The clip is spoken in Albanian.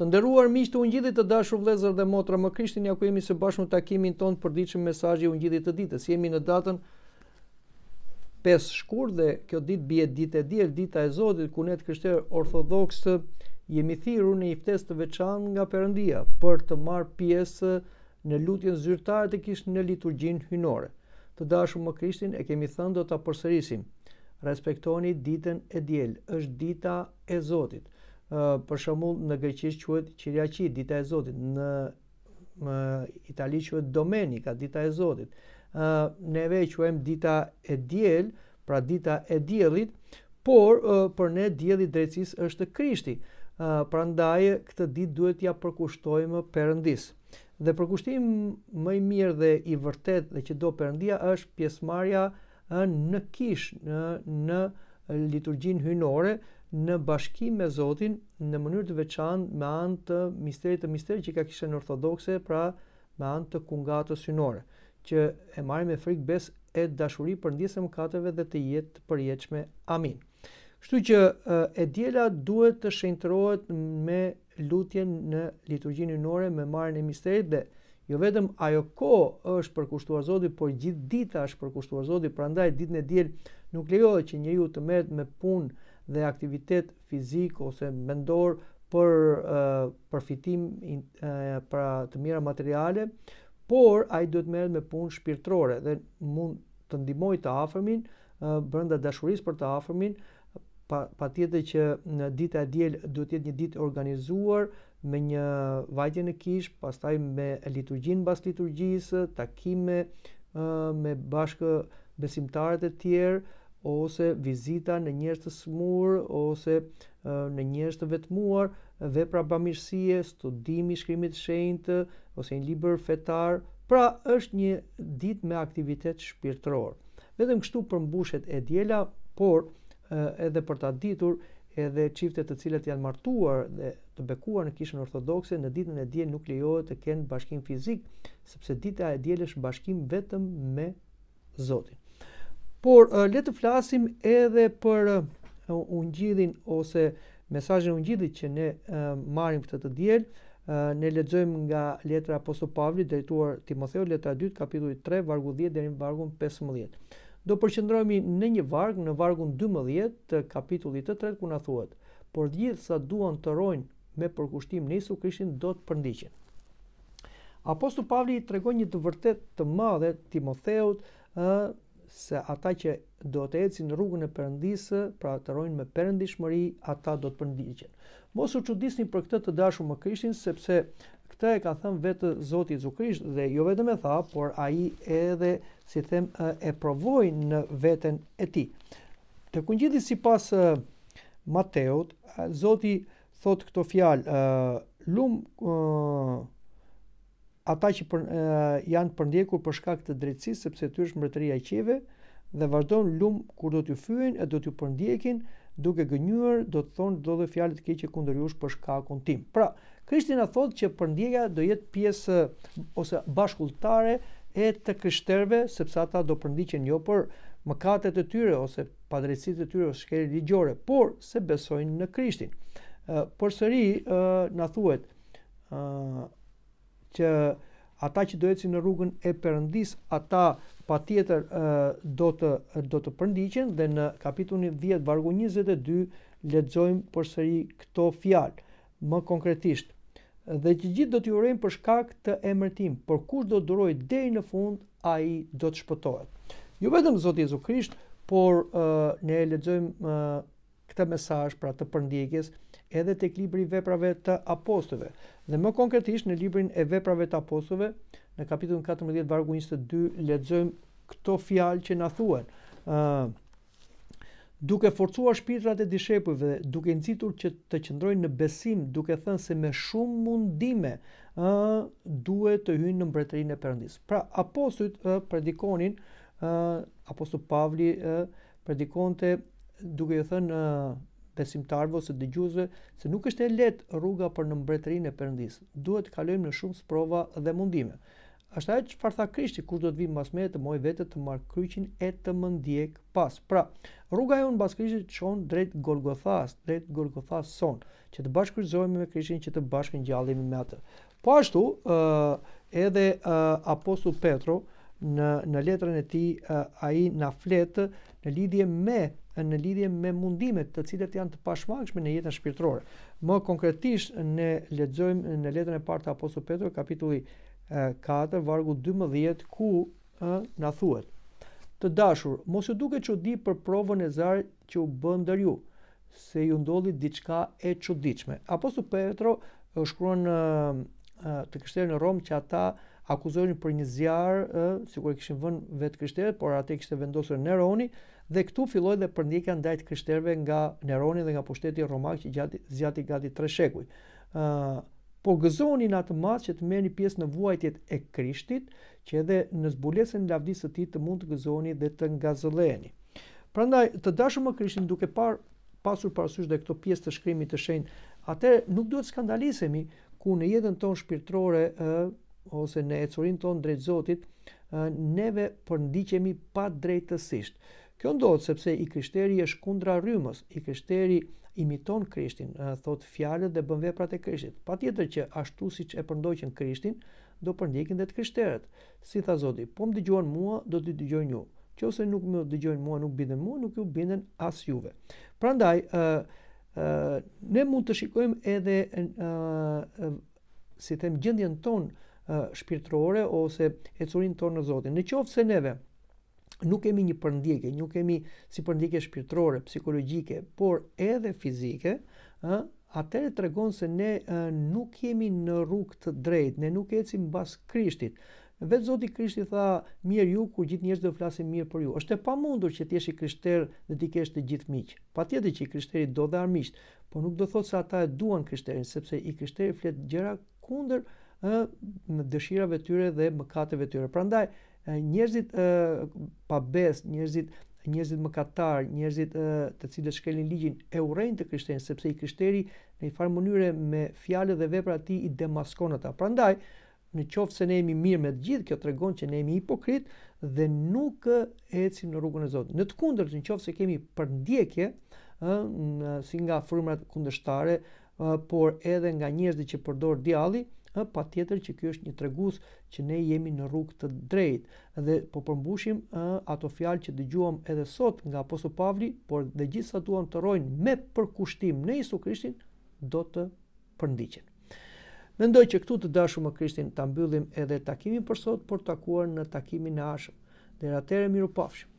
Të nderuar miq të ungjillit të dashur vëllezër dhe motra, më krishtin, ja ku jemi së bashku në takimin ton për përditshëm mesazhi i ungjillit të ditës. Jemi në datën 5 shkurt dhe kjo ditë bie ditë e diel, dita e Zotit, ku ne të krishterë ortodoksë jemi thirrur në një festë të veçantë nga Perëndia për të marr pjesë në lutjen zyrtare të kish në liturgjin hyjnore. Të dashur më krishtin, e kemi thënë do ta përsërisim. Respektoni ditën e diel, është dita e Zotit për shembull në greqisht quhet qiriaqi dita e Zotit, në në italisht quhet domenica dita e Zotit. ë neve vej quajm dita e diel, pra dita e diellit, por për ne dielli i drejtësisë është Krishti. ë prandaj këtë ditë duhet t'ia ja përkushtojmë Perëndis. Dhe përkushtim më i mirë dhe i vërtetë dhe që do Perëndia është pjesëmarrja në kish në në liturgjin hyjnore, në bashkim me Zotin në mënyrë të veçantë me anë të misterit të misterit që ka kishte në ortodokse, pra me anë të kungatës synore, që e marrim me frikë bes e dashuri për ndjesë mëkateve dhe të jetë të përjetshme. Amin. Kështu që e djela duhet të shëntërohet me lutjen në liturgjinë nore me marrjen e misterit dhe jo vetëm ajo ko është përkushtuar Zoti, por gjithë dita është përkushtuar Zoti, prandaj ditën e diel nuk lejohet që njeriu të merret me punë dhe aktivitet fizik ose mendor për uh, përfitim uh, për të mira materiale, por ai duhet të merret me punë shpirtërore dhe mund të ndihmoj të afërmin uh, brenda dashurisë për të afërmin, patjetër pa që në ditë e diel duhet të jetë një ditë e organizuar me një vajtje në kish, pastaj me liturgjin bas liturgjisë, takime me bashkë besimtarët e tjerë, ose vizita në njerëz të smur ose në njerëz të vetmuar, vepra bamirësie, studimi i shkrimit të shenjtë ose një libër fetar, pra është një ditë me aktivitet shpirtëror. Vetëm kështu përmbushet e diela, por edhe për ta ditur edhe çiftet të cilët janë martuar dhe të bekuar në kishën ortodokse në ditën e diel nuk lejohet të kenë bashkim fizik, sepse dita e dielës është bashkim vetëm me Zotin. Por uh, le të flasim edhe për uh, ungjillin ose mesazhin e ungjillit që ne uh, marrim këtë të diel, uh, ne lexojmë nga letra apostull Pavli, drejtuar Timotheo, letra 2, kapitulli 3, vargu 10 deri në vargun 15. Do përqendrohemi në një varg, në vargun 12 të kapitullit të tretë, ku na thuhet: "Por gjithë sa duan të rojnë me përkushtim në Isu Krishtin do të përndiqin. Apostull Pavli i tregon një të vërtet të madhe Timotheot, ë se ata që do të ecin në rrugën e perëndisë, pra të rrojnë me perëndishmëri, ata do të përndiqen. Mos u çuditni për këtë të dashur më Krishtin, sepse këtë e ka thënë vetë Zoti Jezu Krisht dhe jo vetëm e tha, por ai edhe si them e provoi në veten e tij. Të kungjiti sipas Mateut, Zoti thot këto fjalë, lum ata që për, e, janë përndjekur për shkak të drejtësisë sepse ty është mbretëria e qeve dhe vazhdon lum kur do t'ju fyen e do t'ju përndjekin duke gënjur do të thonë do dhe fjalë të keqe kundër jush për shkakun tim. Pra, Krishti na thotë që përndjeka do jetë pjesë ose bashkulltare e të krishterëve sepse ata do përndiqen jo për mëkatet e tyre ose padrejësitë e tyre ose shkelet ligjore, por se besojnë në Krishtin. Ë, përsëri ë na thuhet ë që ata që do ecin në rrugën e Perëndis, ata patjetër do të do të përndiqen dhe në kapitullin 10 vargu 22 lexojmë përsëri këto fjalë më konkretisht. Dhe që gjithë do t'ju urojmë për shkak të emërtim, por kush do duroj deri në fund, ai do të shpëtohet. Jo vetëm Zoti Jezu Krisht, por ne lexojmë këtë mesazh pra të përndjekjes edhe tek libri i veprave të apostujve. Dhe më konkretisht në librin e veprave të apostujve, në kapitullin 14 vargu 22 lexojmë këto fjalë që na thuhen. ë duke forcuar shpirtrat e dishepujve, duke nxitur që të qëndrojnë në besim, duke thënë se me shumë mundime ë uh, duhet të hyjnë në mbretërinë e Perëndisë. Pra apostujt uh, predikonin ë uh, Pavli ë uh, predikonte duke ju thënë besimtarve ose dëgjuesve se nuk është e lehtë rruga për në mbretërinë e Perëndis. Duhet të kalojmë në shumë sprova dhe mundime. Ashtu ajo çfarë tha Krishti, kush do të vinë mbas meje të moj vetë të marr kryqin e të më ndjek pas. Pra, rruga jon mbas Krishtit çon drejt Golgothas, drejt Golgothas son, që të bashkëqëzohemi me Krishtin që të bashkëngjallemi me atë. Po ashtu, ë edhe uh, apostull Petro, në në letrën e tij ai na flet në lidhje me në lidhje me mundimet të cilat janë të pashmangshme në jetën shpirtërore. Më konkretisht ne lexojmë në letrën e parë të apostullit Petru, kapitulli 4, vargu 12 ku na thuhet: Të dashur, mos ju duket çudi për provën e zar që u bën ndër ju, se ju ndolli diçka e çuditshme. Apostulli Petro e shkruan të kështerën në Rom që ata uh, akuzojnë për një zjarë, ë, sikur e kishin vënë vetë krishterët, por atë kishte vendosur Neroni dhe këtu filloi dhe përndjekja ndaj të krishterëve nga Neroni dhe nga pushteti romak që gjatë gati 3 shekuj. ë, uh, po gëzoni në atë mas që të merrni pjesë në vuajtjet e Krishtit, që edhe në zbulesën e lavdisë së tij të mund të gëzoni dhe të Pra Prandaj të dashëm më Krishtin duke par pasur parasysh dhe këto pjesë të shkrimit të shenjtë, atë nuk duhet skandalisemi ku në jetën tonë shpirtërore ose në ecurin ton drejt Zotit, neve përndiqemi pa drejtësisht. Kjo ndodhë sepse i kryshteri e shkundra rrymës, i kryshteri imiton kryshtin, thot fjallet dhe bënve prate kryshtit. Pa tjetër që ashtu si që e përndoqen kryshtin, do përndikin dhe të kryshteret. Si tha Zotit, po më dëgjohen mua, do të dëgjohen ju. Që ose nuk më dëgjohen mua, nuk binden mua, nuk ju binden as juve. Pra ndaj, uh, uh, ne mund të shikojmë edhe, uh, uh, si them, gjendjen tonë, shpirtërore ose e tonë në Zotin. Në qoftë se neve nuk kemi një përndjekje, nuk kemi si përndjekje shpirtërore, psikologjike, por edhe fizike, ë atëre tregon se ne nuk jemi në rrugë të drejtë, ne nuk ecim pas Krishtit. Vetë Zoti Krishti tha, "Mirë ju ku gjithë njerëzit do flasin mirë për ju." Është e pamundur që ti jesh i krishterë dhe ti kesh të gjithë miq. Patjetër që i krishteri do të armiqt, por nuk do thotë se ata e duan krishterin, sepse i krishteri flet gjëra kundër uh, në dëshirave tyre dhe mëkateve tyre. Prandaj njerëzit e, pa besë, njerëzit njerëzit mëkatar, njerëzit të cilët shkelin ligjin e urrejnë të krishterin sepse i krishteri në një farë mënyrë me fjalë dhe vepra ti i demaskon ata. Prandaj në qoftë se ne jemi mirë me të gjithë, kjo të që ne jemi hipokrit dhe nuk ecim në rrugën e Zotë. Në të kundër, në qoftë se kemi përndjekje, si nga frumrat kundështare, por edhe nga njerëzit që përdor djali, ë pa tjetër që ky është një tregues që ne jemi në rrugë të drejtë dhe po përmbushim ë ato fjalë që dëgjuam edhe sot nga apostull Pavli, por dhe gjithsa duan të rojnë me përkushtim në Isu Krishtin do të përndiqen. Mendoj që këtu të dashur më Krishtin ta mbyllim edhe takimin për sot, por takuar në takimin e ardhshëm. Deri atëherë miru pafshim.